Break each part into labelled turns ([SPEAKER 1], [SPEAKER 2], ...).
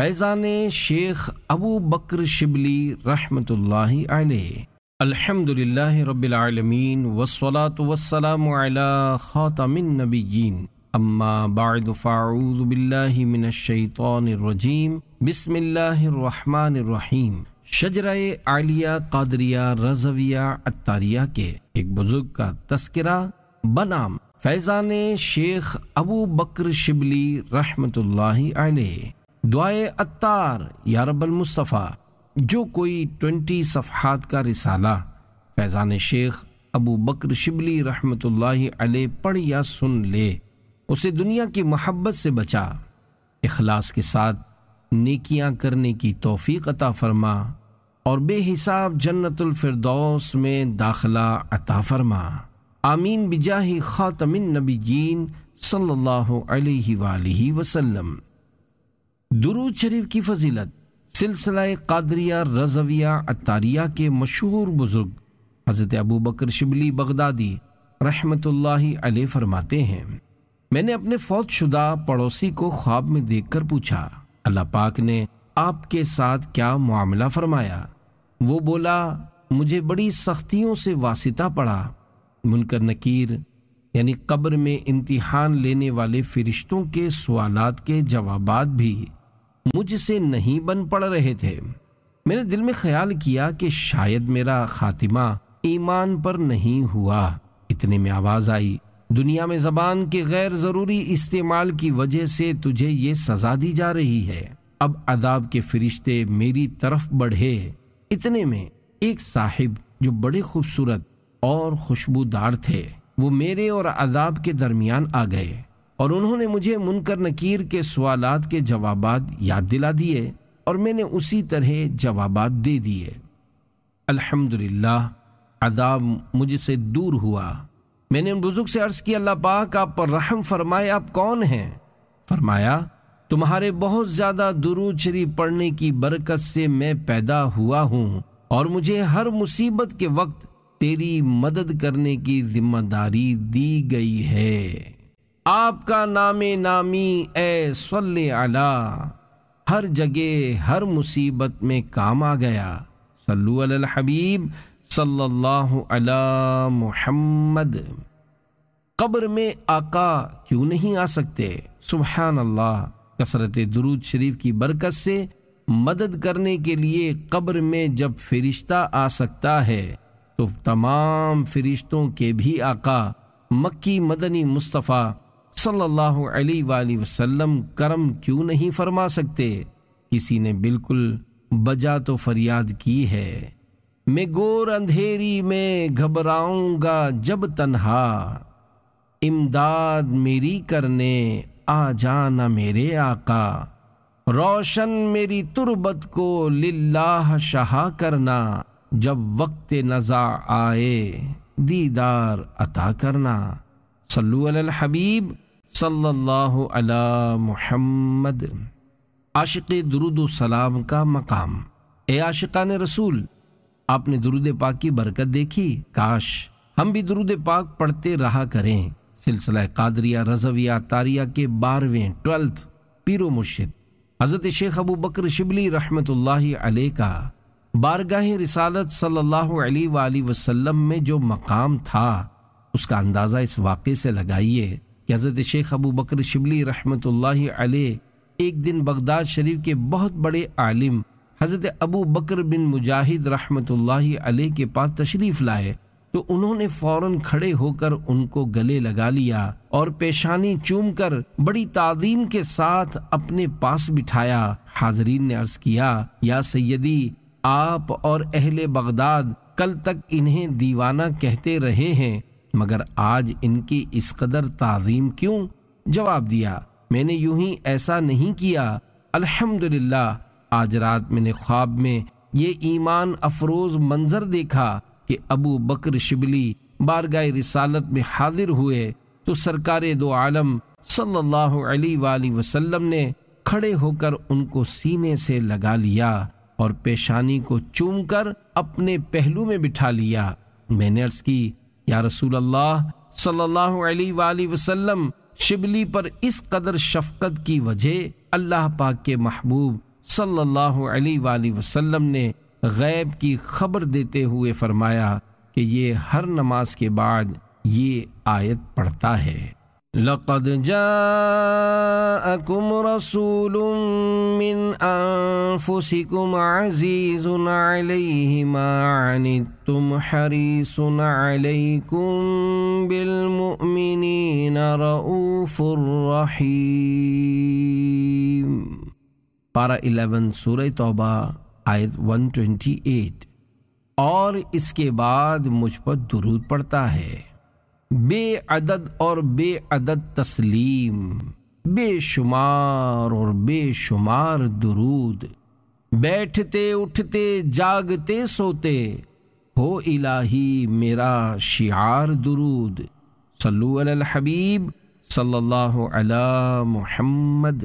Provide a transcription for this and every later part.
[SPEAKER 1] Faizan Sheikh Abu Bakr Shibli रहमत अलहमदिल्ला रबालमीन वसलात वसलाम ख़ातमिनबीन अम्मा बाफ़ाउज़बिल्लिमिनशैतरजीम बसमीम शजरा आलिया कादरिया रजविया अतारिया के एक बुज़ुर्ग का तस्करा बनाम फैज़ान शेख अबू बकर शिबली रहमत दुआए अत्तार या रबल मुस्तफ़ा जो कोई ट्वेंटी सफहत का रिसाला फैज़ान शेख अबू बकर शिबली रहमत अलह पढ़ या सुन ले उसे दुनिया की मोहब्बत से बचा अखलास के साथ नेकियां करने की तोफ़ी अता फरमा और बेहिसाब जन्नतफरदौस में दाखला अता फरमा आमीन बिजाही ख़ातमिन नबी सल्लल्लाहु अलैहि वसल्लम दुरूद शरीफ की फजीलत सिलसिला कादरिया रजविया अतारिया के मशहूर बुजुर्ग हज़रत अबू बकर शिबली बगदादी रहमत आल फरमाते हैं मैंने अपने फौज शुदा पड़ोसी को ख्वाब में देखकर पूछा अल्लाह पाक ने आपके साथ क्या मामला फरमाया वो बोला मुझे बड़ी सख्तियों से वासिता पड़ा मुनकर नकीर यानी कब्र में इम्तिहान लेने वाले फ़रिश्तों के सवालात के जवाब भी मुझसे नहीं बन पड़ रहे थे मैंने दिल में ख्याल किया कि शायद मेरा खातिमा ईमान पर नहीं हुआ इतने में आवाज़ आई दुनिया में जबान के गैर ज़रूरी इस्तेमाल की वजह से तुझे ये सज़ा दी जा रही है अब अदाब के फरिश्ते मेरी तरफ बढ़े इतने में एक साहिब जो बड़े खूबसूरत और खुशबूदार थे वो मेरे और अदाब के दरमियान आ गए और उन्होंने मुझे मुनकर नकीर के सवालात के जवाब याद दिला दिए और मैंने उसी तरह जवाब दे दिए अल्हम्दुलिल्लाह अदाब मुझसे दूर हुआ मैंने उन बुजुर्ग से अर्ज़ किया अल्लाह पाक आप पर रहम फरमाए आप कौन हैं फरमाया तुम्हारे बहुत ज़्यादा दुरूद शरीफ पढ़ने की बरकत से मैं पैदा हुआ हूँ और मुझे हर मुसीबत के वक्त तेरी मदद करने की जिम्मेदारी दी गई है आपका नामे नामी ए सल्ले अला हर जगह हर मुसीबत में काम आ गया सल्लु अल हबीब सल्लल्लाहु अला मोहम्मद कब्र में आका क्यों नहीं आ सकते सुबहान अल्लाह कसरत दरूद शरीफ की बरकत से मदद करने के लिए कब्र में जब फरिश्ता आ सकता है तो तमाम फरिश्तों के भी आका मक्की मदनी मुस्तफ़ा सल्लल्लाहु अलैहि वसल्लम करम क्यों नहीं फरमा सकते किसी ने बिल्कुल बजा तो फरियाद की है मैं गोर अंधेरी में घबराऊंगा जब तन्हा इमदाद मेरी करने आ जाना मेरे आका रोशन मेरी तुरबत को लिल्लाह शहा करना जब वक्त नज़ा आए दीदार अता करना सल्लु अल हबीब सल्लल्लाहु अला आशिक दरुद सलाम का मकाम ए आशिकान रसूल आपने दरुद पाक की बरकत देखी काश हम भी दरुद पाक पढ़ते रहा करें सिलसिला कादरिया रजविया तारिया के बारहवें ट्वेल्थ पीरो मुर्शिद हज़रत शेख अबू बकर शिबली रहमत आल का बारगाह रिसालत सल्लल्लाहु अलैहि वसल्लम में जो मकाम था उसका अंदाज़ा इस वाक़े से लगाइए कि हज़रत शेख अबू बकर शिबली रहमत एक दिन बगदाद शरीफ के बहुत बड़े आलिम हज़रत अबू बकर बिन मुजाहिद रहमत के पास तशरीफ़ लाए तो उन्होंने फौरन खड़े होकर उनको गले लगा लिया और पेशानी चूम कर बड़ी तादीम के साथ अपने पास बिठाया हाजरीन ने अर्ज किया या सैदी आप और अहले बगदाद कल तक इन्हें दीवाना कहते रहे हैं मगर आज इनकी इस कदर तजीम क्यों जवाब दिया मैंने यूं ही ऐसा नहीं किया अल्हम्दुलिल्लाह आज रात मैंने ख्वाब में ये ईमान अफरोज मंजर देखा कि अबू बकर शिबली बारगा रिसालत में हाजिर हुए तो सरकार दो आलम सल्लल्लाहु अलैहि वसल्लम ने खड़े होकर उनको सीने से लगा लिया और पेशानी को चूमकर अपने पहलू में बिठा लिया मैंने अर्ज की या रसूल अल्लाह सल्लल्लाहु अलैहि वसल्लम शिबली पर इस कदर शफकत की वजह अल्लाह पाक के महबूब सल्लल्लाहु अलैहि वसल्लम ने गैब की खबर देते हुए फरमाया कि ये हर नमाज के बाद ये आयत पढ़ता है لقد جاءكم رسول من أنفسكم عزيز عليه ما عنتم حريص عليكم بالمؤمنين رؤوف رحيم Para 11 Surah Tawbah Ayat 128 और इसके बाद मुझ पर दुरूद पड़ता है बेअदद और बेअदद तस्लीम बेशुमार और बेशुमार दुरूद बैठते उठते जागते सोते हो इलाही मेरा शियार दुरूद सल्लू अल हबीब सल्लल्लाहु अला मोहम्मद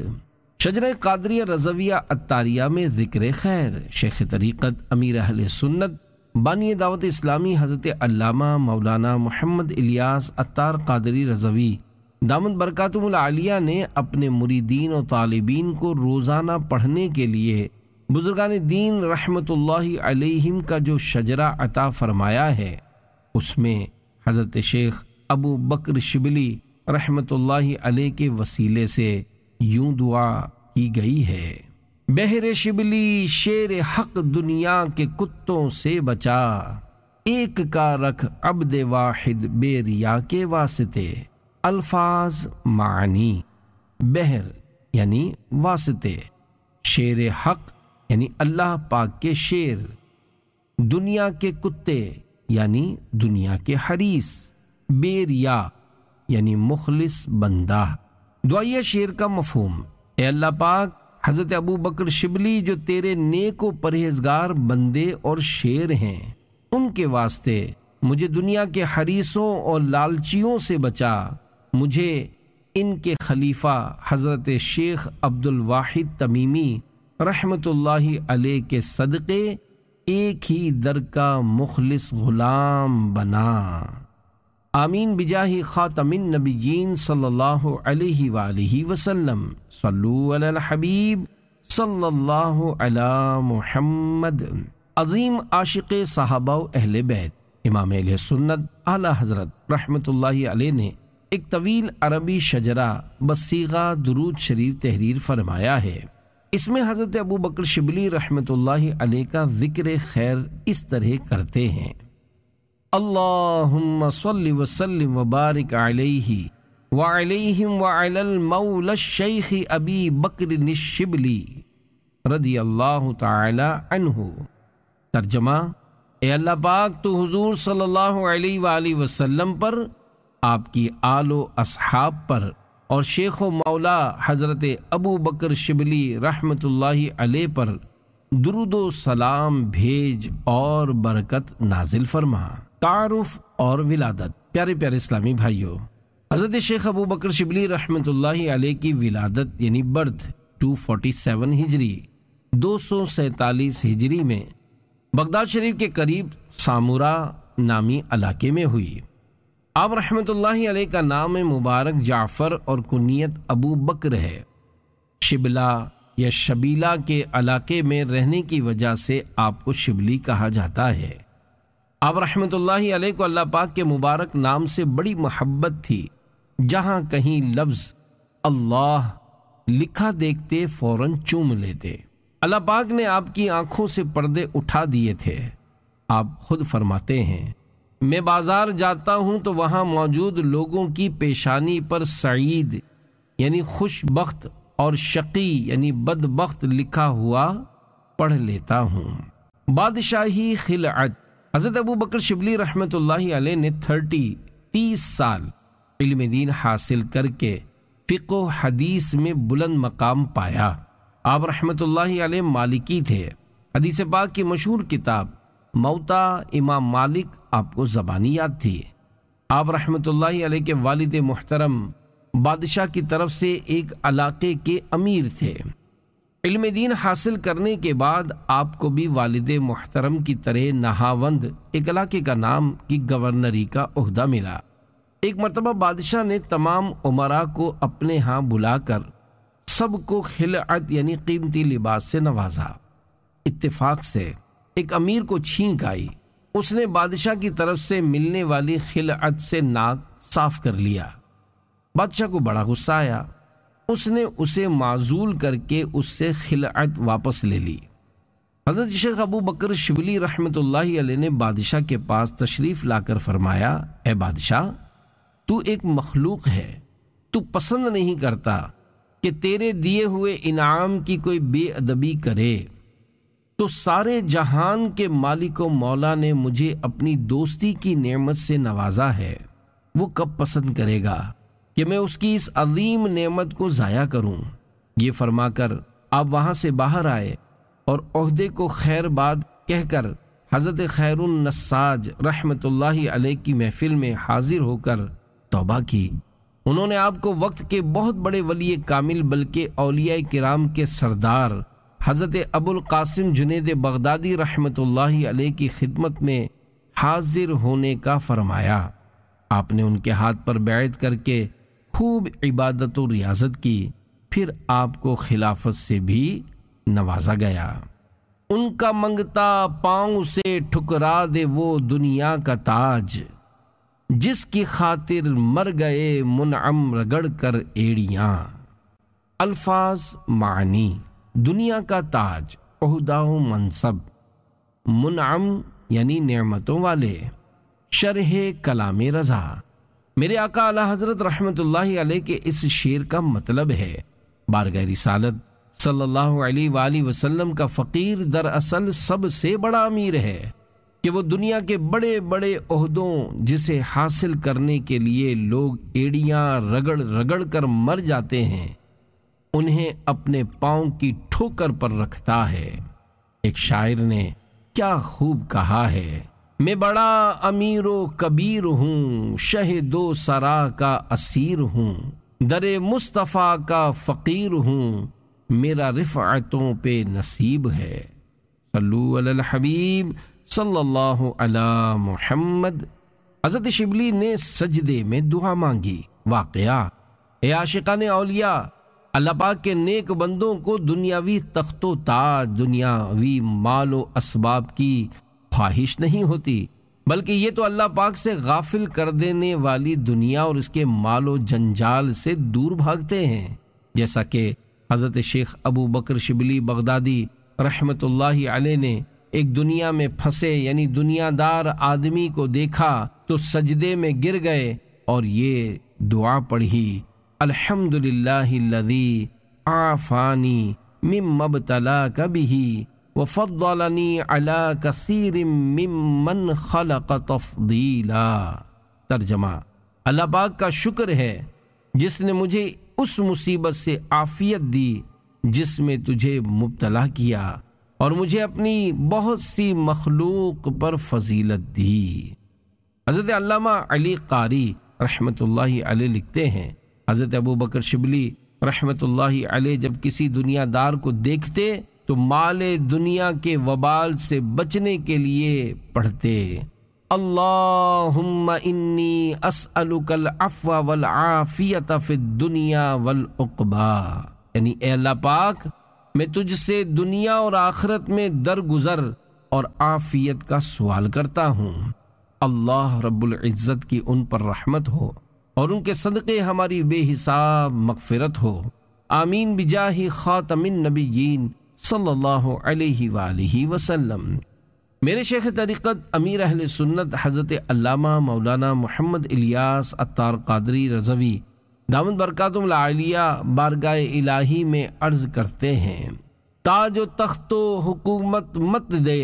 [SPEAKER 1] शजर कादरिया रजविया अतारिया में ज़िक्र खैर शेख तरीक़त अमीर अहल सुन्नत बानी दावत इस्लामी हज़रत अलामा मौलाना मोहम्मद इलियास अतार कादरी रजवी दामद बरकतमिया ने अपने मुरीदीन और तालबीन को रोज़ाना पढ़ने के लिए बुजुर्गान दीन रहमत का जो शजरा अता फरमाया है उसमें हज़रत शेख अबू बकर शिबली रहमत के वसीले से यूं दुआ की गई है बहर शिबली शेर हक दुनिया के कुत्तों से बचा एक का रख अब्द वाहिद बेरिया के वास्ते अल्फाज मानी बहर यानी वास्ते शेर हक यानी अल्लाह पाक के शेर दुनिया के कुत्ते यानी दुनिया के हरीस बेरिया यानी मुखलिस बंदा दुआया शेर का मफहम ए अल्लाह पाक हज़रत अबू बकर शिबली जो तेरे नेक व परहेजगार बंदे और शेर हैं उनके वास्ते मुझे दुनिया के हरीसों और लालचियों से बचा मुझे इनके खलीफा हज़रत शेख अब्दुल वाहिद तमीमी रहमतुल्लाह अलैह के सदक़े एक ही दर का मुखलिस ग़ुलाम बना आमीन बिजाही ख़ातमिन नबीन सल्लल्लाहु अलैहि वालैहि वसल्लम सल्लू अलल हबीब सल्लल्लाहु अला मुहम्मद अजीम आशिक साहबा अहल बैत इमाम सुन्नत आला हजरत रहमतुल्लाहि अलैह ने एक तवील अरबी शजरा बसीगा दरूद शरीफ तहरीर फरमाया है इसमें हज़रत अबू बकर शिबली रहमतुल्लाहि अलैह का ज़िक्र खैर इस तरह करते हैं अल्लाहुम्मा सल्लि वसल्लिम वबारिक अलैहि वालैहिम वालल मौल शेख अबी बकर निशिबली रदी अल्लाह तहु तर्जमा ए अल्लाह पाक तो हुजूर सल्लल्लाहु अलैहि वसल्लम पर आपकी आलो असहाब पर और शेख मौला हज़रत अबू बकर शिबली रहमतुल्लाहि अलैह पर दुरुदो सलाम भेज और बरकत नाजिल फरमा तारुफ और विलादत प्यारे प्यारे इस्लामी भाइयों हजरत शेख अबू बकर शिबली रहमत की विलादत यानी बर्थ 247 हिजरी दो हिजरी में बगदाद शरीफ के करीब सामुरा नामी इलाके में हुई आप रहमत का नाम मुबारक जाफ़र और कुनीत अबू बकर है शिबला या शबीला के इलाके में रहने की वजह से आपको शिबली कहा जाता है आप रहमत को अल्लाह पाक के मुबारक नाम से बड़ी मोहब्बत थी जहाँ कहीं लफ्ज़ अल्लाह लिखा देखते फ़ौरन चूम लेते अल्लाह पाक ने आपकी आंखों से पर्दे उठा दिए थे आप खुद फरमाते हैं मैं बाजार जाता हूँ तो वहाँ मौजूद लोगों की पेशानी पर सईद यानी खुशबख्त और शकी यानी बदबख्त लिखा हुआ पढ़ लेता हूँ बादशाही खिलत हज़रत अबू बकर शिबली रहमत ने थर्टी तीस साल इल्म दीन हासिल करके फ़िको हदीस में बुलंद मकाम पाया आप रहमत मालिकी थे हदीस पाक की मशहूर किताब मौता इमाम मालिक आपको ज़बानी याद थी आप रहमत के वालद मोहतरम बादशाह की तरफ से एक इलाके के अमीर थे इल्म दीन हासिल करने के बाद आपको भी वालद मोहतरम की तरह नहावंद एक इलाके का नाम की गवर्नरी का अहदा मिला एक मरतबा बादशाह ने तमाम उमरा को अपने यहाँ बुलाकर सबको खिलत यानी कीमती लिबास से नवाजा इतफाक से एक अमीर को छींक आई उसने बादशाह की तरफ से मिलने वाली खिलत से नाक साफ कर लिया बादशाह को बड़ा गुस्सा आया उसने उसे माजूल करके उससे खिलत वापस ले ली हज़रत शेख अबू बकर शिबली रहमत ने बादशाह के पास तशरीफ़ लाकर फरमाया ए बादशाह तू एक मखलूक है तू पसंद नहीं करता कि तेरे दिए हुए इनाम की कोई बेअदबी करे तो सारे जहान के मालिक व मौला ने मुझे अपनी दोस्ती की नेमत से नवाजा है वो कब पसंद करेगा कि मैं उसकी इस अजीम नेमत को ज़ाया करूं ये फरमाकर आप वहां से बाहर आए और अहदे को बाद कहकर हज़रत खैरुलनसाज रहमत अलैह की महफिल में हाजिर होकर तोबा की उन्होंने आपको वक्त के बहुत बड़े वली कामिल बल्कि अलिया कराम के सरदार हज़रत अबुल कासिम जुनेद बगदादी रहमत अलैह की खिदमत में हाजिर होने का फरमाया आपने उनके हाथ पर बैत करके खूब इबादत और रियाजत की फिर आपको खिलाफत से भी नवाजा गया उनका मंगता पांव से ठुकरा दे वो दुनिया का ताज जिसकी खातिर मर गए मुनम रगड़ कर एड़िया अल्फाज मानी दुनिया का ताज ओहदाओ मनसब मुनम यानी नेमतों वाले शरह कलाम रज़ा मेरे आका अला हजरत रहमतुल्लाह के इस शेर का मतलब है बारगैर सालत सल्लल्लाहु अलैहि वसल्लम का फ़कीर दरअसल सबसे बड़ा अमीर है कि वो दुनिया के बड़े बड़े अहदों जिसे हासिल करने के लिए लोग एड़ियां रगड़ रगड़ कर मर जाते हैं उन्हें अपने पाँव की ठोकर पर रखता है एक शायर ने क्या खूब कहा है मैं बड़ा अमीर कबीर हूँ शह दो सरा का असीर हूँ दरे मुस्तफ़ा का फ़कीर हूँ मेरा रिफ़ातों पे नसीब है सल्लू हबीब सल्लल्लाहु अला मोहम्मद हज़रत शिबली ने सजदे में दुआ मांगी वाकया ए आशिका ने अलिया अल्लाह के नेक बंदों को दुनियावी तख्तो ताज दुनियावी मालो असबाब की ख्वाहिश नहीं होती बल्कि ये तो अल्लाह पाक से गाफिल कर देने वाली दुनिया और उसके मालो जंजाल से दूर भागते हैं जैसा कि हज़रत Sheikh Abu Bakr Shibli Baghdadi रहमत आल ने एक दुनिया में फंसे यानी दुनियादार आदमी को देखा तो सजदे में गिर गए और ये दुआ पढ़ी अल्हम्दुलिल्लाह लदी आफ़ानी मिमबतला कभी तर्जमा अल्लाह पाक का शुक्र है जिसने मुझे उस मुसीबत से आफियत दी जिसमें तुझे मुबतला किया और मुझे अपनी बहुत सी मखलूक पर फजीलत दी हज़रत अल्लामा अली कारी रहमतुल्लाहि अलैह लिखते हैं हज़रत अबू बकर शिबली रहमत अलैह जब किसी दुनियादार को देखते तो माल दुनिया के वबाल से बचने के लिए पढ़ते अल्लाहुम्मा इन्नी अस्अलुकल अफ़वा वल आफ़ियत दुनिया वल उकबा यानी अल्लाह पाक मैं तुझसे दुनिया और आखरत में दरगुजर और आफ़ियत का सवाल करता हूँ अल्लाह रब्बुल इज़्ज़त की उन पर रहमत हो और उनके सदक़े हमारी बेहिसाब मगफिरत हो आमीन बिजाही ख़ातमिन नबीन सल्लल्लाहु अलैहि वसल्लम मेरे शेख तरीक़त अमीर अहल सुन्नत हज़रत अल्लामा मौलाना मोहम्मद इलियास अत्तार कादरी रजवी दामद आलिया बारगाह इलाही में अर्ज़ करते हैं ताज तख्त हुकूमत मत दे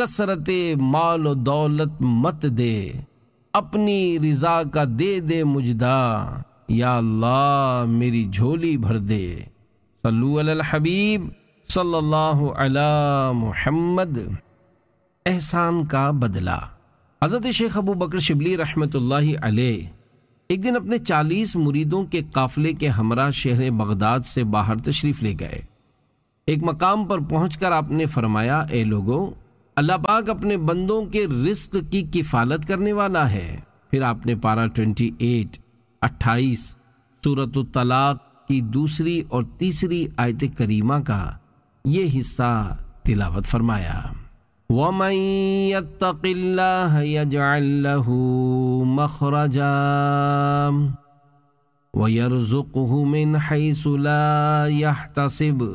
[SPEAKER 1] कसरत माल और दौलत मत दे अपनी रिजा का दे दे मुजदा या अल्लाह मेरी झोली भर दे सल्लू अल हबीब सल्लल्लाहु अलैहि मुहम्मद एहसान का बदला हज़रत शेख अबू बकर शिबली रहमत एक दिन अपने चालीस मुरीदों के काफ़िले के हमरा शहर बगदाद से बाहर तशरीफ़ ले गए एक मकाम पर पहुँच कर आपने फरमाया ए लोगों अल्लाह पाक अपने बंदों के रिस्क की किफ़ालत करने वाला है फिर आपने पारा ट्वेंटी एट अट्ठाईस सूरत तलाक की दूसरी और तीसरी आयत करीमा का یہ حصہ تلاوت فرمایا وَمَنْ يَتَّقِ اللَّهَ يَجْعَلْ لَهُ مَخْرَجًا وَيَرْزُقُهُ مِنْ حَيْثُ لَا يَحْتَسِبُ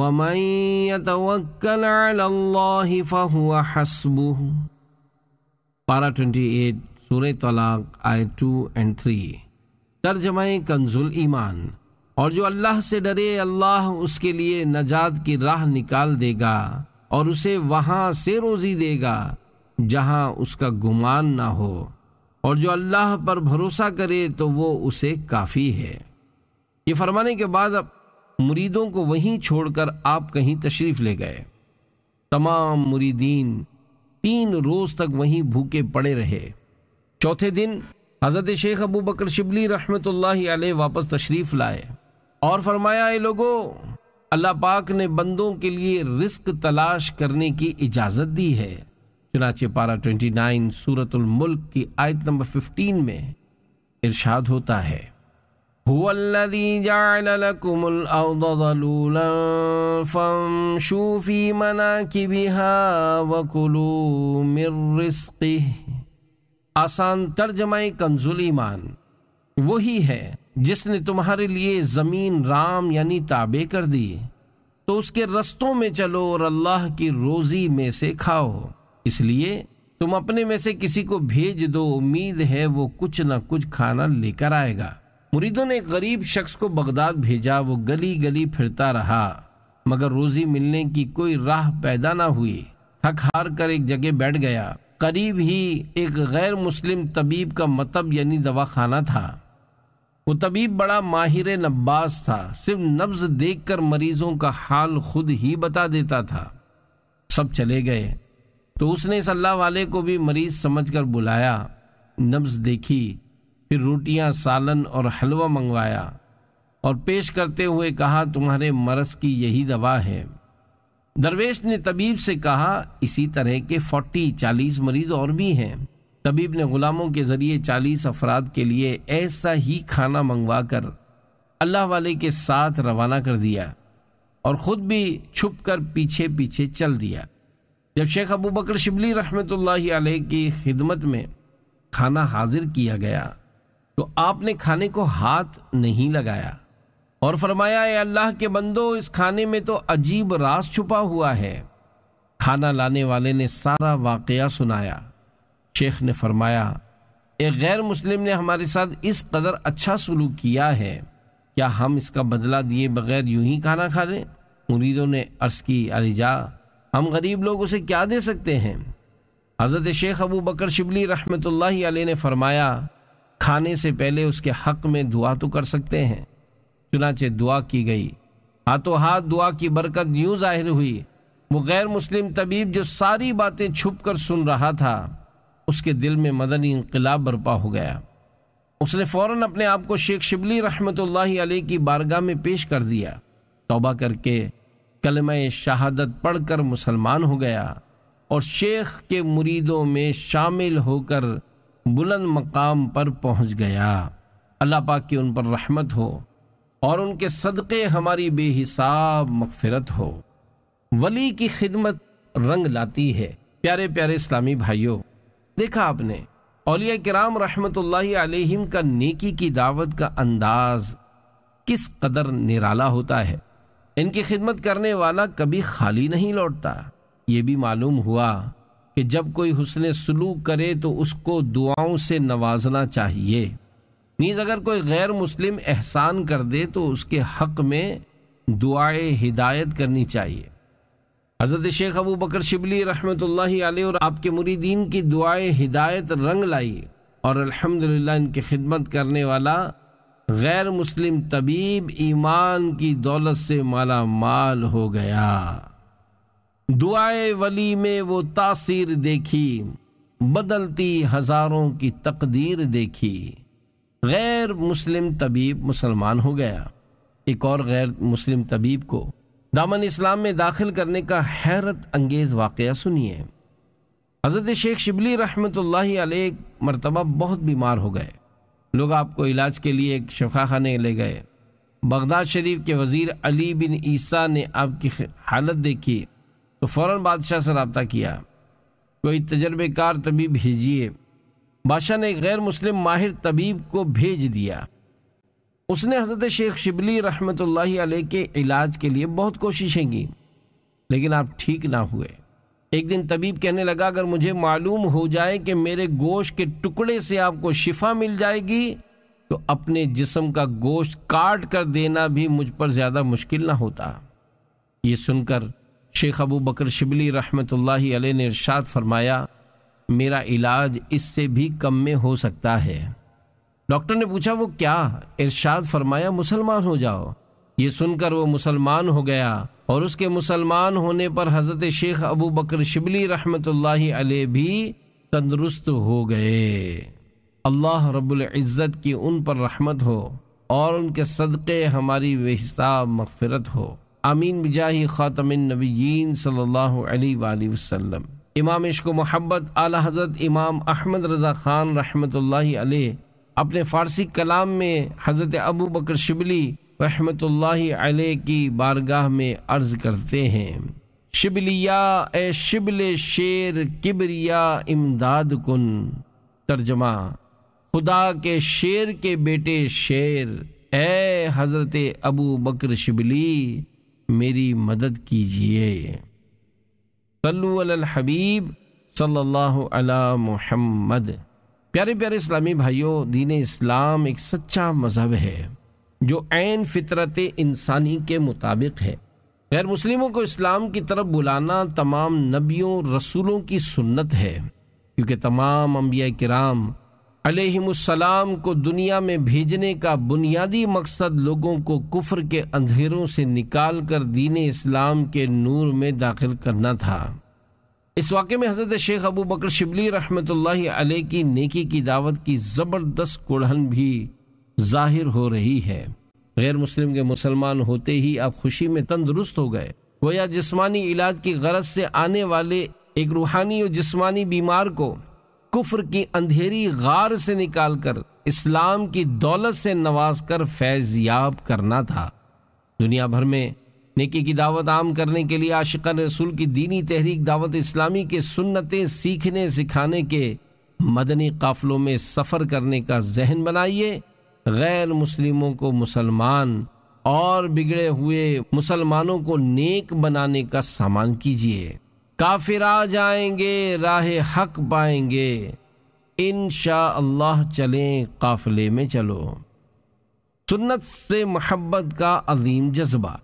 [SPEAKER 1] وَمَنْ يَتَوَكَّلْ عَلَى اللَّهِ فَهُوَ حَسْبُهُ پارا 28 سورة طلاق آیت 2 and 3 ترجمہ کنزل ایمان ایمان और जो अल्लाह से डरे अल्लाह उसके लिए नजात की राह निकाल देगा और उसे वहाँ से रोज़ी देगा जहाँ उसका गुमान ना हो और जो अल्लाह पर भरोसा करे तो वो उसे काफ़ी है ये फरमाने के बाद अब मुरीदों को वहीं छोड़कर आप कहीं तशरीफ़ ले गए तमाम मुरीदीन तीन रोज़ तक वहीं भूखे पड़े रहे चौथे दिन हज़रत शेख अबू बकर शिबली रहमत वापस तशरीफ़ लाए और फरमाया ये लोगों अल्लाह पाक ने बंदों के लिए रिस्क तलाश करने की इजाज़त दी है चुनाचे पारा 29 सूरत मुल्क की आयत नंबर 15 में इरशाद होता है आसान तर्जमाई कंजुल ईमान वही है जिसने तुम्हारे लिए ज़मीन राम यानी ताबे कर दी तो उसके रस्तों में चलो और अल्लाह की रोज़ी में से खाओ इसलिए तुम अपने में से किसी को भेज दो उम्मीद है वो कुछ ना कुछ खाना लेकर आएगा मुरीदों ने एक गरीब शख्स को बगदाद भेजा वो गली गली फिरता रहा मगर रोज़ी मिलने की कोई राह पैदा ना हुई थक हार कर एक जगह बैठ गया करीब ही एक गैर मुस्लिम तबीब का मतब यानी दवा खाना था वो तबीब बड़ा माहिर नब्बास था सिर्फ नब्ज देखकर मरीजों का हाल खुद ही बता देता था सब चले गए तो उसने इस अल्लाह वाले को भी मरीज समझकर बुलाया नब्ज देखी फिर रोटियां सालन और हलवा मंगवाया और पेश करते हुए कहा तुम्हारे मरस की यही दवा है दरवेश ने तबीब से कहा इसी तरह के फोर्टी चालीस मरीज और भी हैं तबीब ने ग़ुलामों के ज़रिए चालीस अफराद के लिए ऐसा ही खाना मंगवा कर अल्लाह वाले के साथ रवाना कर दिया और ख़ुद भी छुप कर पीछे पीछे चल दिया जब शेख अबू बकर शिबली रहमत की खिदमत में खाना हाजिर किया गया तो आपने खाने को हाथ नहीं लगाया और फरमाया अल्लाह के बंदो इस खाने में तो अजीब रास छुपा हुआ है खाना लाने वाले ने सारा वाकया सुनाया शेख ने फरमाया एक गैर मुस्लिम ने हमारे साथ इस कदर अच्छा सलूक किया है क्या हम इसका बदला दिए बगैर यूं ही खाना खा लें मुरीदों ने अर्ज़ की अरिजा हम गरीब लोग उसे क्या दे सकते हैं हज़रत शेख अबू बकर शिबली रहमत ने फरमाया खाने से पहले उसके हक़ में दुआ तो कर सकते हैं चुनाचे दुआ की गई हाथों हाथ दुआ की बरकत यूं जाहिर हुई वो गैर मुस्लिम तबीब जो सारी बातें छुप कर सुन रहा था उसके दिल में मदनी इनकलाब बर्पा हो गया उसने फ़ौर अपने आप को शेख शिबली रहमत आलि की बारगाह में पेश कर दिया तोबा करके कलम शहादत पढ़कर मुसलमान हो गया और शेख के मुरीदों में शामिल होकर बुलंद मकाम पर पहुंच गया अल्लाह पाक की उन पर रहमत हो और उनके सदक़े हमारी बेहिसाब मगफरत हो वली की खिदमत रंग लाती है प्यारे प्यारे इस्लामी भाइयों देखा आपने औलिया कराम रहमत आलिम का नेकी की दावत का अंदाज किस कदर निराला होता है इनकी खिदमत करने वाला कभी खाली नहीं लौटता ये भी मालूम हुआ कि जब कोई हुसन सलूक करे तो उसको दुआओं से नवाजना चाहिए नीज़ अगर कोई गैर मुस्लिम एहसान कर दे तो उसके हक में दुआए हिदायत करनी चाहिए हज़रत शेख अबू बकर शिबली रहमत और आपके मुरीदीन की दुआएं हिदायत रंग लाई और अल्हम्दुलिल्लाह इनकी खिदमत करने वाला गैर मुस्लिम तबीब ईमान की दौलत से माला माल हो गया दुआए वली में वो तासीर देखी बदलती हज़ारों की तकदीर देखी गैर मुस्लिम तबीब मुसलमान हो गया एक और गैर मुस्लिम तबीब को दामन इस्लाम में दाखिल करने का हैरत अंगेज वाक़ सुनिए हज़रत शेख शिबली रहमत एक मरतबा बहुत बीमार हो गए लोग आपको इलाज के लिए एक शफा खाने ले गए बगदाद शरीफ के वज़ीर अली बिन ईसा ने आपकी हालत देखी तो फ़ौर बादशाह से रबता किया कोई तजर्बेकार तबीब भेजिए बादशाह ने गैर मुस्लिम माहिर तबीब को भेज दिया उसने हज़रत शेख शिबली रहमत आलह के इलाज के लिए बहुत कोशिशें की लेकिन आप ठीक ना हुए एक दिन तबीब कहने लगा अगर मुझे मालूम हो जाए कि मेरे गोश्त के टुकड़े से आपको शिफा मिल जाएगी तो अपने जिसम का गोश्त काट कर देना भी मुझ पर ज़्यादा मुश्किल ना होता ये सुनकर शेख अबू बकर शिबली रहमत आलह ने इर्शाद फरमाया मेरा इलाज इससे भी कम में हो सकता है डॉक्टर ने पूछा वो क्या इरशाद फरमाया मुसलमान हो जाओ ये सुनकर वो मुसलमान हो गया और उसके मुसलमान होने पर हज़रत शेख अबू बकर शिबली रहमत अले भी तंदरुस्त हो गए अल्लाह रब्ज़त की उन पर रहमत हो और उनके सदक़े हमारी हिसाब मगफरत हो आमीन बिजाही ख़ातमनबीन सल्ला वसम इमाम इश्क मोहब्बत आला हज़रत इमाम अहमद रज़ा ख़ान रहमत अपने फ़ारसी कलाम में हज़रत अबू बकर शिबली रहमत आल की बारगाह में अर्ज़ करते हैं शिबलिया ए शिबल शेर किबरिया इमदाद कन तर्जमा खुदा के शेर के बेटे शेर ए हज़रत अबू बकर शिबली मेरी मदद कीजिए सल्लल्लाहु अलल हबीब सल्लल्लाहु अला मोहम्मद प्यारे प्यारे इस्लामी भाइयों दीन इस्लाम एक सच्चा मज़हब है जो ऐन फितरत इंसानी के मुताबिक है गैर मुस्लिमों को इस्लाम की तरफ बुलाना तमाम नबियों रसूलों की सुन्नत है क्योंकि तमाम अम्बिया कराम अलैहिमुस्सलाम को दुनिया में भेजने का बुनियादी मकसद लोगों को कुफ्र के अंधेरों से निकाल कर दीन इस्लाम के नूर में दाखिल करना था इस वाक़े में हज़रत शेख अबू बकर शिबली रहमत आलह की नेकी की दावत की ज़बरदस्त कुड़हन भी जाहिर हो रही है गैर मुस्लिम के मुसलमान होते ही आप खुशी में तंदुरुस्त हो गए गोया जिस्मानी इलाज की गरज से आने वाले एक रूहानी और जिस्मानी बीमार को कुफ्र की अंधेरी गार से निकाल कर इस्लाम की दौलत से नवाज कर फैज़ याब करना था दुनिया भर में नेकी की दावत आम करने के लिए आशिका रसूल की दीनी तहरीक दावत इस्लामी के सुन्नतें सीखने सिखाने के मदनी काफ़लों में सफ़र करने का जहन बनाइए गैर मुस्लिमों को मुसलमान और बिगड़े हुए मुसलमानों को नेक बनाने का सामान कीजिए काफिर आ जाएंगे राह हक पाएंगे इन अल्लाह चलें काफिले में चलो सुन्नत से मोहब्बत का अजीम जज्बा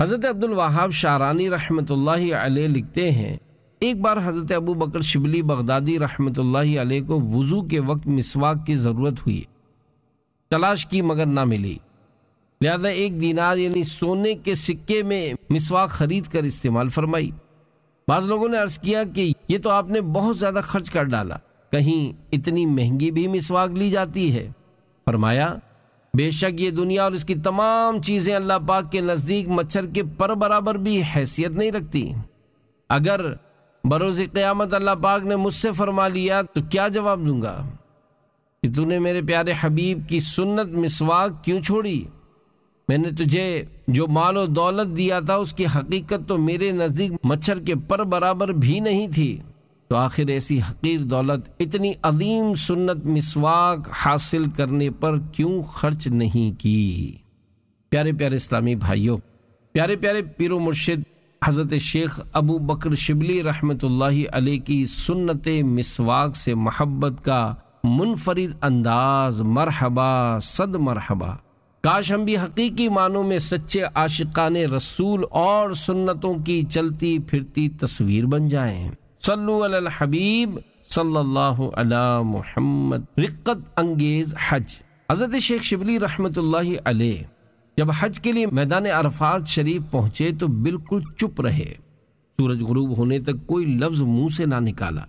[SPEAKER 1] हज़रत अब्दुल वहाब शारानी रहमत लिखते हैं एक बार हज़रत अबू बकर शिबली बगदादी रहमत को वज़ू के वक्त मिसवाक की ज़रूरत हुई तलाश की मगर ना मिली लिहाजा एक दीनार यानी सोने के सिक्के में मिसवाक खरीद कर इस्तेमाल फरमाई बाज़ लोगों ने अर्ज़ किया कि ये तो आपने बहुत ज़्यादा खर्च कर डाला कहीं इतनी महंगी भी मिसवाक ली जाती है फरमाया बेशक ये दुनिया और इसकी तमाम चीज़ें अल्लाह पाक के नज़दीक मच्छर के पर बराबर भी हैसियत नहीं रखती अगर बरोज़ क्यामत अल्लाह पाक ने मुझसे फरमा लिया तो क्या जवाब दूंगा कि तूने मेरे प्यारे हबीब की सुन्नत मिसवाक क्यों छोड़ी मैंने तुझे जो माल और दौलत दिया था उसकी हकीकत तो मेरे नज़दीक मच्छर के पर बराबर भी नहीं थी तो आखिर ऐसी हकीर दौलत इतनी अजीम सुन्नत मिसवाक हासिल करने पर क्यों खर्च नहीं की प्यारे प्यारे इस्लामी भाइयों प्यारे प्यारे पिरो मुर्शिद हज़रत शेख अबू बकर शिबली रहमत अली की सुन्नत मिसवाक से महब्बत का मुनफरद अंदाज मरहबा सद मरहबा काश हम भी हकीकी मानों में सच्चे आशिकान रसूल और सुन्नतों की चलती फिरती तस्वीर बन जाएं हबीब सल्लल्लाहु अला मोहम्मद रिक्कत अंगेज हज हज़रत शेख शिबली रहमतुल्लाहि अलैह जब हज के लिए मैदान अरफात शरीफ पहुंचे तो बिल्कुल चुप रहे सूरज गरूब होने तक कोई लफ्ज़ मुंह से ना निकाला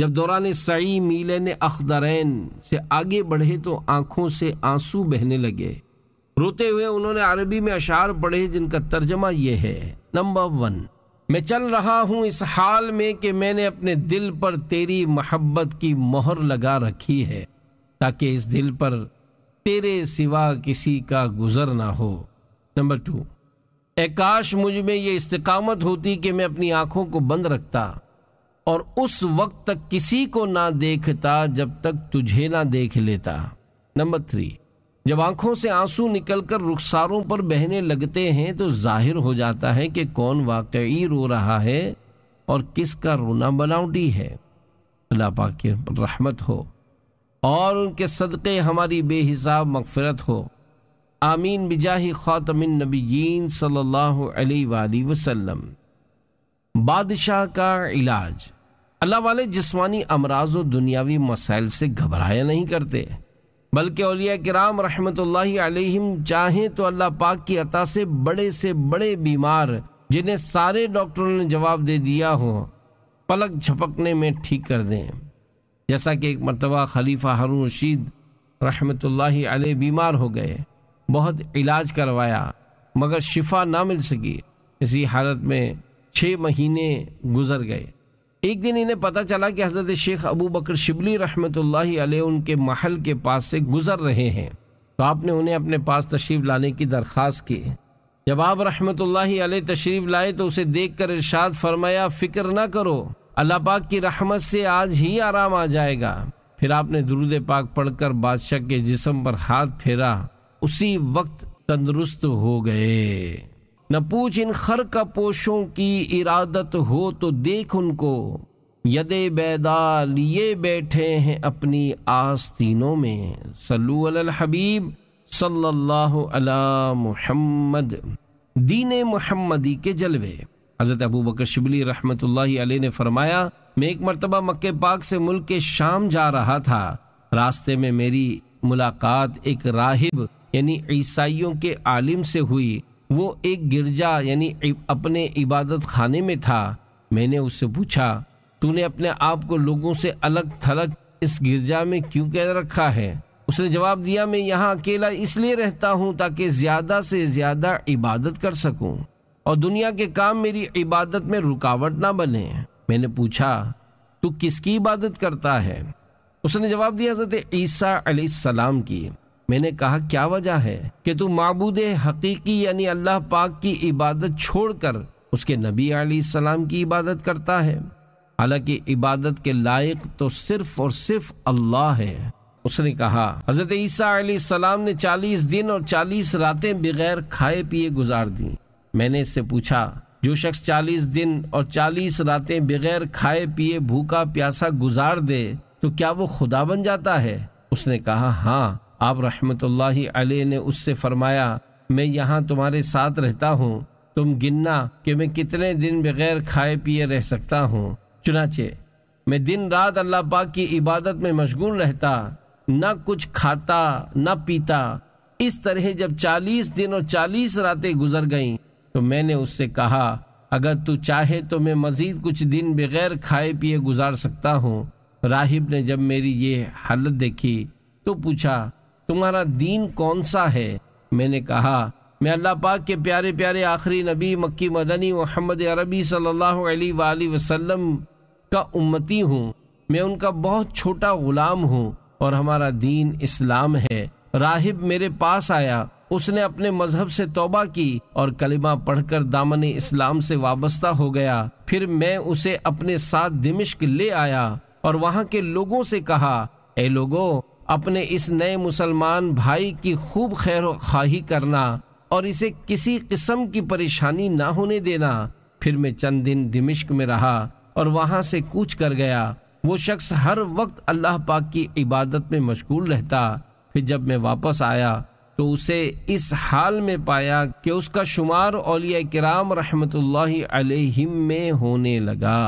[SPEAKER 1] जब दौरान सई मीले ने अखदरैन से आगे बढ़े तो आंखों से आंसू बहने लगे रोते हुए उन्होंने अरबी में अशार पढ़े जिनका तर्जमा यह है नंबर वन मैं चल रहा हूं इस हाल में कि मैंने अपने दिल पर तेरी मोहब्बत की मोहर लगा रखी है ताकि इस दिल पर तेरे सिवा किसी का गुजर ना हो नंबर टू एकाश मुझ में ये इस्तकामत होती कि मैं अपनी आंखों को बंद रखता और उस वक्त तक किसी को ना देखता जब तक तुझे ना देख लेता नंबर थ्री जब आंखों से आंसू निकलकर रुखसारों पर बहने लगते हैं तो जाहिर हो जाता है कि कौन वाकई रो रहा है और किसका रोना बनावटी है अल्लाह पाक के रहमत हो और उनके सदक़े हमारी बेहिसाब मगफरत हो आमीन बिजाही ख़ातमिन नबीन सल्लल्लाहु अलैहि वसल्लम बादशाह का इलाज अल्लाह वाले जिस्मानी अमराज और दुनियावी मसाइल से घबराया नहीं करते बल्कि अलिया कराम रहमत आलम चाहें तो अल्लाह पाक की अता से बड़े से बड़े बीमार जिन्हें सारे डॉक्टरों ने जवाब दे दिया हो पलक झपकने में ठीक कर दें जैसा कि एक मरतबा खलीफा हरू रशीद रहमत आलह बीमार हो गए बहुत इलाज करवाया मगर शिफा ना मिल सकी इसी हालत में छः महीने गुजर गए एक दिन इन्हें पता चला कि हज़रत शेख अबू बकर शिबली रहमत उनके महल के पास से गुज़र रहे हैं तो आपने उन्हें अपने पास तशरीफ़ लाने की दरख्वास्त की जब आप रहमत तशरीफ़ लाए तो उसे देख कर इर्शाद फरमाया फ़िक्र ना करो अल्लाह पाक की रहमत से आज ही आराम आ जाएगा फिर आपने दरूद पाक पढ़कर बादशाह के जिसम पर हाथ फेरा उसी वक्त तंदुरुस्त हो गए न पूछ इन खर का पोशों की इरादत हो तो देख उनको यदे बैदा लिए बैठे हैं अपनी आस्तीनों में अल हबीब सल्लल्लाहु अला मुहम्मद दीन मुहम्मदी के जलवे हज़रत अबू बकर शिबली रहमत ने फरमाया मैं एक मरतबा मक्के पाक से मुल्क के शाम जा रहा था रास्ते में मेरी मुलाकात एक राहिब यानी ईसाइयों के आलिम से हुई वो एक गिरजा यानी अपने इबादत खाने में था मैंने उससे पूछा तूने अपने आप को लोगों से अलग थलग इस गिरजा में क्यों कह रखा है उसने जवाब दिया मैं यहाँ अकेला इसलिए रहता हूँ ताकि ज़्यादा से ज़्यादा इबादत कर सकूँ और दुनिया के काम मेरी इबादत में रुकावट ना बने मैंने पूछा तू किसकी इबादत करता है उसने जवाब दिया हजरत ईसा सलाम की मैंने कहा क्या वजह है कि तू मबूद हकीकी यानी अल्लाह पाक की इबादत छोड़कर उसके नबी सलाम की इबादत करता है हालांकि इबादत के लायक तो सिर्फ और सिर्फ अल्लाह है उसने कहा हजरत ईसा सलाम ने चालीस दिन और चालीस रातें बगैर खाए पिए गुजार दी मैंने इससे पूछा जो शख्स चालीस दिन और चालीस रातें बगैर खाए पिए भूखा प्यासा गुजार दे तो क्या वो खुदा बन जाता है उसने कहा हाँ आप रहमत ने उससे फरमाया मैं यहाँ तुम्हारे साथ रहता हूँ तुम गिनना कि मैं कितने दिन बगैर खाए पिए रह सकता हूँ चुनाचे मैं दिन रात अल्लाह पाक की इबादत में मशगूल रहता ना कुछ खाता ना पीता इस तरह जब चालीस दिन और चालीस रातें गुजर गईं तो मैंने उससे कहा अगर तू चाहे तो मैं मज़ीद कुछ दिन बगैर खाए पिए गुजार सकता हूँ राहिब ने जब मेरी ये हालत देखी तो पूछा तुम्हारा दीन कौन सा है मैंने कहा मैं अल्लाह पाक के प्यारे प्यारे आखिरी नबी मक्की मदनी मोहम्मद अरबी सल्लल्लाहु अलैहि वसल्लम का उम्मती हूँ मैं उनका बहुत छोटा ग़ुलाम हूँ और हमारा दीन इस्लाम है राहिब मेरे पास आया उसने अपने मजहब से तोबा की और कलिमा पढ़कर दामन इस्लाम से वाबस्ता हो गया फिर मैं उसे अपने साथ दिमिश्क ले आया और वहाँ के लोगों से कहा ए लोगों अपने इस नए मुसलमान भाई की खूब खैर खाही करना और इसे किसी किस्म की परेशानी ना होने देना फिर मैं चंद दिन दिमिश्क में रहा और वहाँ से कूच कर गया वो शख्स हर वक्त अल्लाह पाक की इबादत में मशगूल रहता फिर जब मैं वापस आया तो उसे इस हाल में पाया कि उसका शुमार अलिया कराम रहमत अलैहिम में होने लगा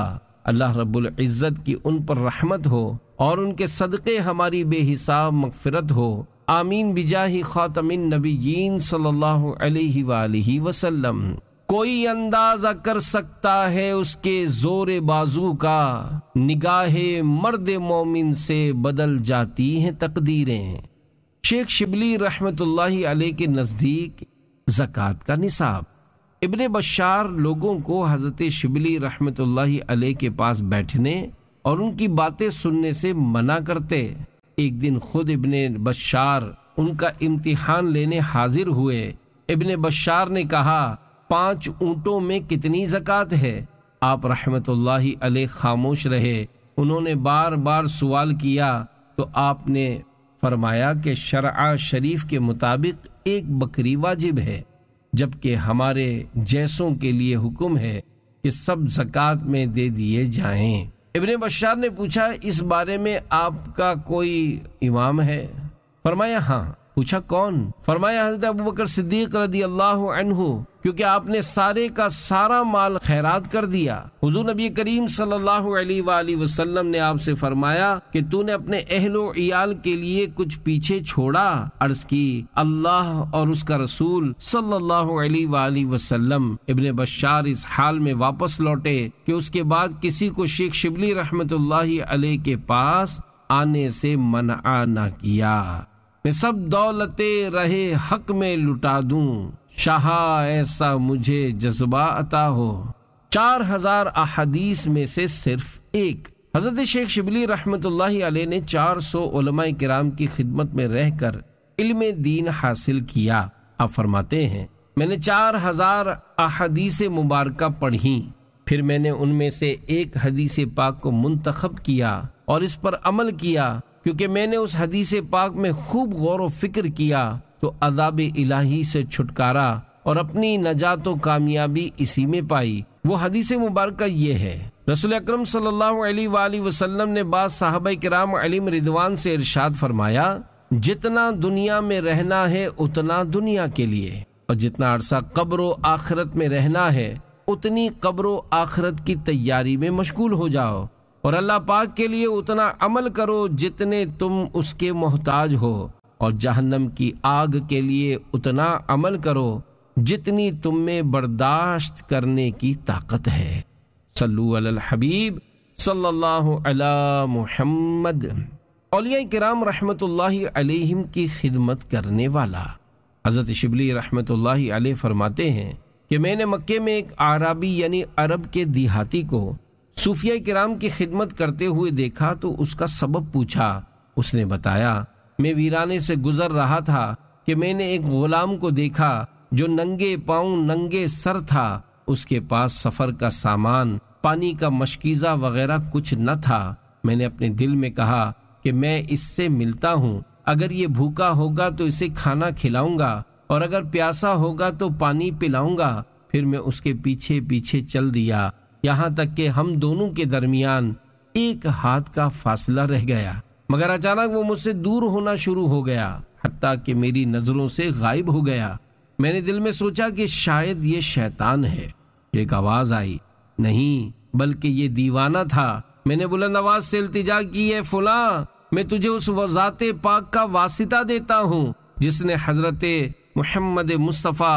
[SPEAKER 1] अल्लाह रब्बुल इज़्ज़त की उन पर रहमत हो और उनके सदक़े हमारी बेहिसाब मगफरत हो आमीन बिजाही ख़ातमिन नबीन सल्लल्लाहु कोई अंदाज़ा कर सकता है उसके ज़ोर बाजू का निगाह मर्द मोमिन से बदल जाती हैं तकदीरें शेख शिबली रहमत अलैह के नज़दीक जक़ात का निसाब इबन बशार लोगों को हज़रत शिबली रहमत अलैह के पास बैठने और उनकी बातें सुनने से मना करते एक दिन खुद इबन बशार उनका इम्तिहान लेने हाजिर हुए इबन बशार ने कहा पांच ऊँटों में कितनी जक़ात है आप रहमत अले खामोश रहे उन्होंने बार बार सवाल किया तो आपने फरमाया कि शरा शरीफ के मुताबिक एक बकरी वाजिब है जबकि हमारे जैसों के लिए हुक्म है कि सब जक़ात में दे दिए जाएं। इबन बशार ने पूछा इस बारे में आपका कोई इमाम है फरमाया हाँ पूछा कौन फरमाया हजरत अबू बकर सिद्दीक रदी अल्लाह क्योंकि आपने सारे का सारा माल खैरात कर दिया हुजूर नबी करीम सल्लल्लाहु अलैहि वसल्लम ने आपसे फरमाया कि तूने अपने अहलो इयाल के लिए कुछ पीछे छोड़ा अर्ज की अल्लाह और उसका रसूल सल्लल्लाहु अलैहि वसल्लम इब्ने बशार इस हाल में वापस लौटे कि उसके बाद किसी को शेख शिबली रहमतुल्लाह अलैह के पास आने से मना ना किया मैं सब दौलते रहे हक में लुटा दूं शाह ऐसा मुझे जज्बा अता हो चार हजार अहदीस में से सिर्फ एक हजरत शेख शिबली रहमत ने चार सौ कराम की खिदमत में रहकर इल्म दीन हासिल किया आप फरमाते हैं मैंने चार हजार अहदीस मुबारक पढ़ी फिर मैंने उनमें से एक हदीस पाक को मुंतखब किया और इस पर अमल किया क्योंकि मैंने उस हदीस पाक में खूब गौर फिक्र किया तो अदाब इलाही से छुटकारा और अपनी नजात कामयाबी इसी में पाई वो हदीस मुबारक ये है रसुल अक्रम वसल्लम ने बाद साहब कराम अलीम रिदवान से इरशाद फरमाया जितना दुनिया में रहना है उतना दुनिया के लिए और जितना अरसा कब्र आखरत में रहना है उतनी कब्र आखरत की तैयारी में मशगूल हो जाओ और अल्लाह पाक के लिए उतना अमल करो जितने तुम उसके मोहताज हो और जहन्नम की आग के लिए उतना अमल करो जितनी तुम में बर्दाश्त करने की ताकत है सल्लू अल हबीब सल्लल्लाहु अला मुहम्मद औलिया कराम रहमतुल्लाहि अलैहिम की खिदमत करने वाला हज़रत शिबली रहमत अलैह फरमाते हैं कि मैंने मक्के में एक आराबी यानी अरब के देहाती को सूफिया कराम की खिदमत करते हुए देखा तो उसका सबब पूछा उसने बताया मैं वीराने से गुजर रहा था कि मैंने एक गुलाम को देखा जो नंगे पाऊ नंगे सर था उसके पास सफ़र का सामान पानी का मशकीज़ा वगैरह कुछ न था मैंने अपने दिल में कहा कि मैं इससे मिलता हूँ अगर ये भूखा होगा तो इसे खाना खिलाऊंगा और अगर प्यासा होगा तो पानी पिलाऊंगा फिर मैं उसके पीछे पीछे चल दिया यहाँ तक कि हम दोनों के दरमियान एक हाथ का फासला रह गया मगर अचानक वो मुझसे दूर होना शुरू हो गया हती कि मेरी नज़रों से गायब हो गया मैंने दिल में सोचा कि शायद ये शैतान है एक आवाज़ आई नहीं बल्कि ये दीवाना था मैंने बुलंद आवाज से अल्तजा की है फुला मैं तुझे उस वजात पाक का वासिता देता हूँ जिसने हजरत मोहम्मद मुस्तफ़ा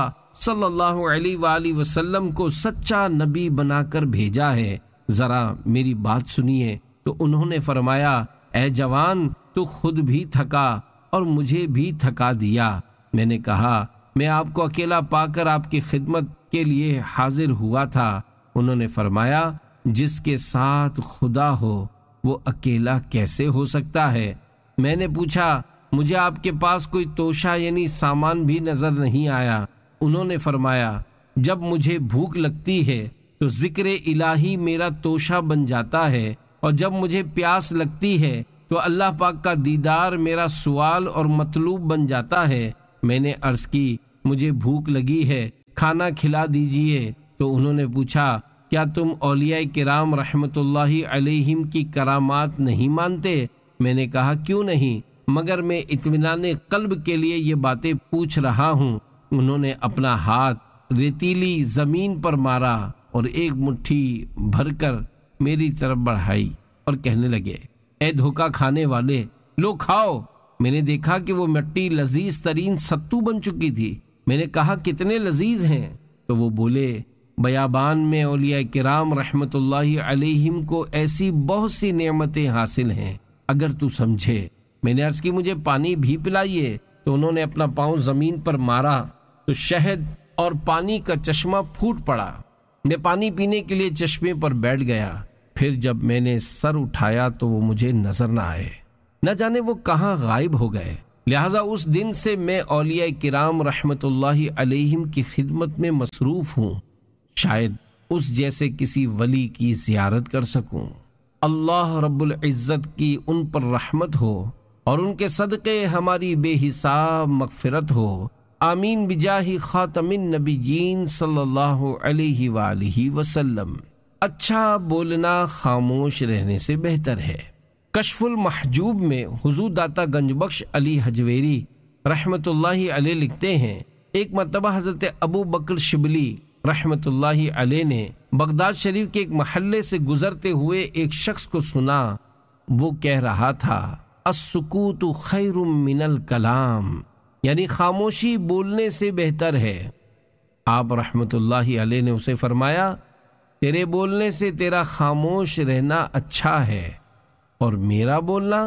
[SPEAKER 1] सल्लल्लाहु अलैहि वसल्लम को सच्चा नबी बनाकर भेजा है ज़रा मेरी बात सुनिए तो उन्होंने फरमाया ए जवान तू खुद भी थका और मुझे भी थका दिया मैंने कहा मैं आपको अकेला पाकर आपकी खिदमत के लिए हाजिर हुआ था उन्होंने फरमाया जिसके साथ खुदा हो वो अकेला कैसे हो सकता है मैंने पूछा मुझे आपके पास कोई तोशा यानी सामान भी नज़र नहीं आया उन्होंने फरमाया जब मुझे भूख लगती है तो जिक्र इलाही मेरा तोशा बन जाता है और जब मुझे प्यास लगती है तो अल्लाह पाक का दीदार मेरा सवाल और मतलूब बन जाता है मैंने अर्ज की मुझे भूख लगी है खाना खिला दीजिए तो उन्होंने पूछा क्या तुम अलिया कराम रहमत अलैहिम की करामात नहीं मानते मैंने कहा क्यों नहीं मगर मैं इतमान कल्ब के लिए ये बातें पूछ रहा हूँ उन्होंने अपना हाथ रेतीली जमीन पर मारा और एक मुट्ठी भरकर मेरी तरफ बढ़ाई और कहने लगे ए धोखा खाने वाले लो खाओ मैंने देखा कि वो मिट्टी लजीज तरीन सत्तू बन चुकी थी मैंने कहा कितने लजीज हैं तो वो बोले बयाबान में ओलिया कराम रहमत अलहिम को ऐसी बहुत सी नियमतें हासिल हैं अगर तू समझे मैंने अर्ज की मुझे पानी भी पिलाइए तो उन्होंने अपना पाँव ज़मीन पर मारा तो शहद और पानी का चश्मा फूट पड़ा मैं पानी पीने के लिए चश्मे पर बैठ गया फिर जब मैंने सर उठाया तो वो मुझे नजर ना आए न जाने वो कहाँ गायब हो गए लिहाजा उस दिन से मैं औलिया किराम रहमत अलहिम की खिदमत में मसरूफ़ हूँ शायद उस जैसे किसी वली की जियारत कर सकूँ अल्लाह रब्बुल इज़्ज़त की उन पर रहमत हो और उनके सदक़े हमारी बेहिसाब मगफिरत हो आमीन बिजाही ख़ातमिन नबीन सल्लल्लाहु अलैहि वसल्लम अच्छा बोलना खामोश रहने से बेहतर है कशफुल महजूब में हुजूर दाता गंजबख्श अली हजवेरी रहमत अलैह लिखते हैं एक मरतबा हज़रत अबू बकर शिबली रहमत अलैह ने बगदाद शरीफ के एक महल्ले से गुजरते हुए एक शख्स को सुना वो कह रहा था असकूत खैर मिनल कलाम यानी खामोशी बोलने से बेहतर है आप रहमतुल्लाह अलैह ने उसे फरमाया तेरे बोलने से तेरा खामोश रहना अच्छा है और मेरा बोलना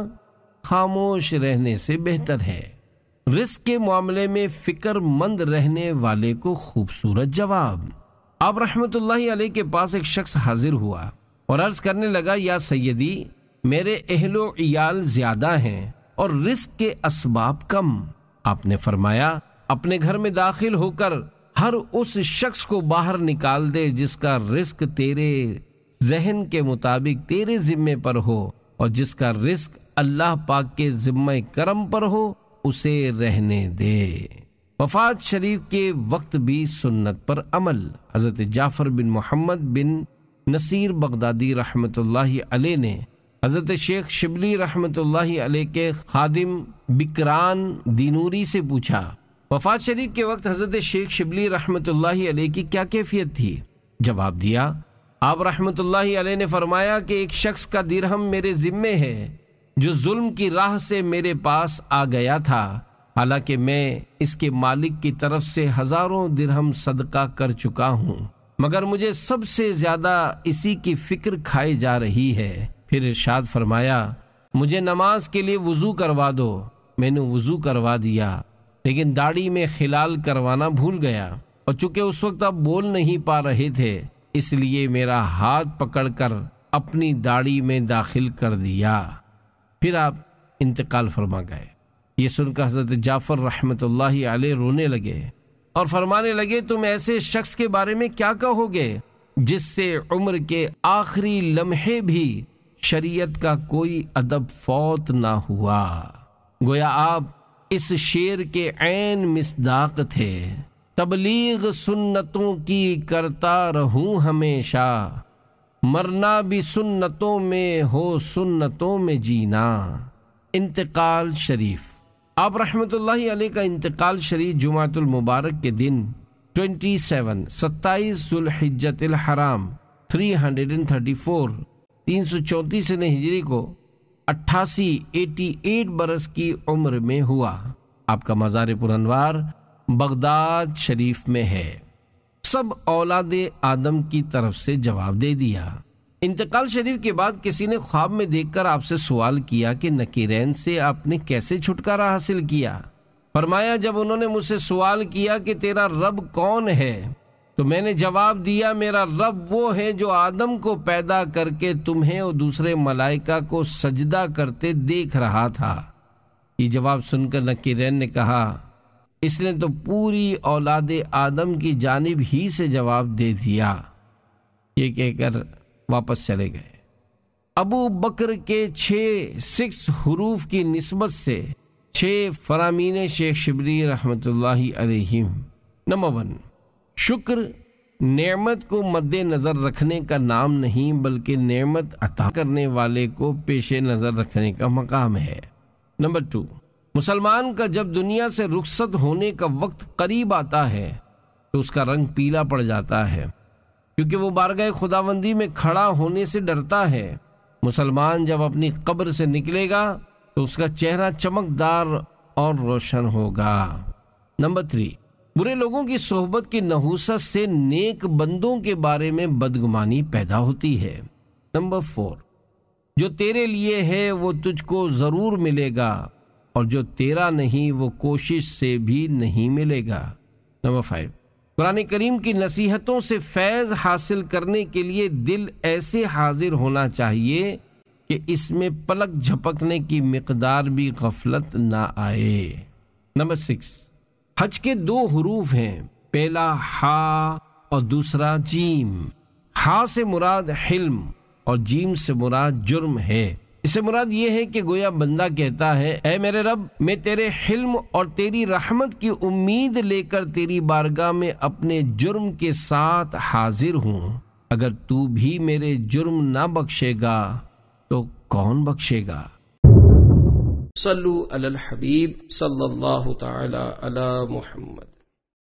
[SPEAKER 1] खामोश रहने से बेहतर है रिस्क के मामले में फिक्रमंद रहने वाले को खूबसूरत जवाब आप रहमतुल्लाह अलैह के पास एक शख्स हाजिर हुआ और अर्ज करने लगा या सैदी मेरे अहलो याल ज़्यादा हैं और रिस्क के इसबाब कम आपने फरमाया अपने घर में दाखिल होकर हर उस शख्स को बाहर निकाल दे जिसका रिस्क तेरे जहन के मुताबिक तेरे जिम्मे पर हो और जिसका रिस्क अल्लाह पाक के जिम्मे करम पर हो उसे रहने दे वफात शरीफ के वक्त भी सुन्नत पर अमल हज़रत Jafar bin Muhammad bin Nasir Baghdadi रहमत ने हज़रत शेख शिबली रहमत के खादिम बिकरान दिनूरी से पूछा वफात शरीफ के वक्त हज़रत शेख शिबली रहमत की क्या कैफियत थी जवाब दिया आप रहमत ने फरमाया कि एक शख्स का दिरहम मेरे ज़िम्मे है जो जुल्म की राह से मेरे पास आ गया था हालांकि मैं इसके मालिक की तरफ से हज़ारों दिरहम सदका कर चुका हूँ मगर मुझे सबसे ज़्यादा इसी की फिक्र खाई जा रही है फिर इर्शाद फरमाया मुझे नमाज के लिए वज़ू करवा दो मैंने वज़ू करवा दिया लेकिन दाढ़ी में खिलाल करवाना भूल गया और चूंकि उस वक्त आप बोल नहीं पा रहे थे इसलिए मेरा हाथ पकड़कर अपनी दाढ़ी में दाखिल कर दिया फिर आप इंतकाल फरमा गए ये सुनकर हजरत जाफ़र रहमत आले रोने लगे और फरमाने लगे तुम ऐसे शख्स के बारे में क्या कहोगे जिससे उम्र के आखिरी लम्हे भी शरीयत का कोई अदब फौत ना हुआ गोया आप इस शेर के ऐन मिसदाक थे तबलीग सुन्नतों की करता रहूं हमेशा मरना भी सुन्नतों में हो सुन्नतों में जीना इंतकाल शरीफ आप रहमत अलैह का इंतकाल शरीफ जुमातुल मुबारक के दिन 27 सत्ताईस जुल्हिजतल हराम 334 तीन सौ चौंतीस ने हिजरी को अट्ठासी एटी एट बरस की उम्र में हुआ आपका मज़ार पुरनवार बगदाद शरीफ में है सब औलाद आदम की तरफ से जवाब दे दिया इंतकाल शरीफ के बाद किसी ने ख्वाब में देखकर आपसे सवाल किया कि नकीरैन से आपने कैसे छुटकारा हासिल किया फरमाया जब उन्होंने मुझसे सवाल किया कि तेरा रब कौन है तो मैंने जवाब दिया मेरा रब वो है जो आदम को पैदा करके तुम्हें और दूसरे मलाइका को सजदा करते देख रहा था ये जवाब सुनकर नकीरैन ने कहा इसने तो पूरी औलाद आदम की जानब ही से जवाब दे दिया ये कहकर वापस चले गए अबू बकर के छः सिक्स हरूफ की नस्बत से छः फरामीन शेख शबरी रहमत अलैहिम नंबर वन शुक्र नेमत को मद्देनज़र रखने का नाम नहीं बल्कि नेमत अता करने वाले को पेश नज़र रखने का मकाम है नंबर टू मुसलमान का जब दुनिया से रुखसत होने का वक्त करीब आता है तो उसका रंग पीला पड़ जाता है क्योंकि वो बारगाह खुदाबंदी में खड़ा होने से डरता है मुसलमान जब अपनी कब्र से निकलेगा तो उसका चेहरा चमकदार और रोशन होगा नंबर थ्री बुरे लोगों की सोहबत की नहूसत से नेक बंदों के बारे में बदगुमानी पैदा होती है नंबर फोर जो तेरे लिए है वो तुझको ज़रूर मिलेगा और जो तेरा नहीं वो कोशिश से भी नहीं मिलेगा नंबर फाइव कुरान करीम की नसीहतों से फैज़ हासिल करने के लिए दिल ऐसे हाजिर होना चाहिए कि इसमें पलक झपकने की मकदार भी गफलत ना आए नंबर सिक्स हज के दो हरूफ हैं पहला हा और दूसरा जीम हा से मुराद हिल्म और जीम से मुराद जुर्म है इससे मुराद ये है कि गोया बंदा कहता है ए मेरे रब मैं तेरे हिल्म और तेरी रहमत की उम्मीद लेकर तेरी बारगाह में अपने जुर्म के साथ हाजिर हूँ अगर तू भी मेरे जुर्म ना बख्शेगा तो कौन बख्शेगा सल्लु अल हबीब सल्लल्लाहु ताला अला मोहम्मद